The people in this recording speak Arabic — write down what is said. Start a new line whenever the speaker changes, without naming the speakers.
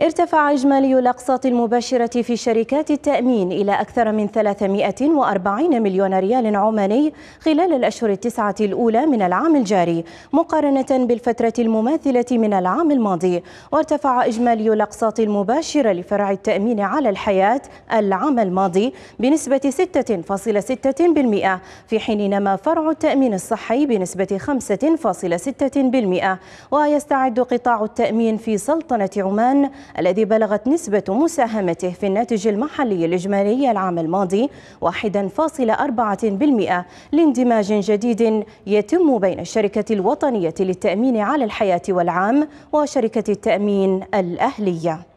ارتفع إجمالي الأقساط المباشرة في شركات التأمين إلى أكثر من 340 مليون ريال عماني خلال الأشهر التسعة الأولى من العام الجاري مقارنة بالفترة المماثلة من العام الماضي وارتفع إجمالي الأقساط المباشرة لفرع التأمين على الحياة العام الماضي بنسبة 6.6% في حين نما فرع التأمين الصحي بنسبة 5.6% ويستعد قطاع التأمين في سلطنة عمان الذي بلغت نسبة مساهمته في الناتج المحلي الإجمالي العام الماضي 1.4% لاندماج جديد يتم بين الشركة الوطنية للتأمين على الحياة والعام وشركة التأمين الأهلية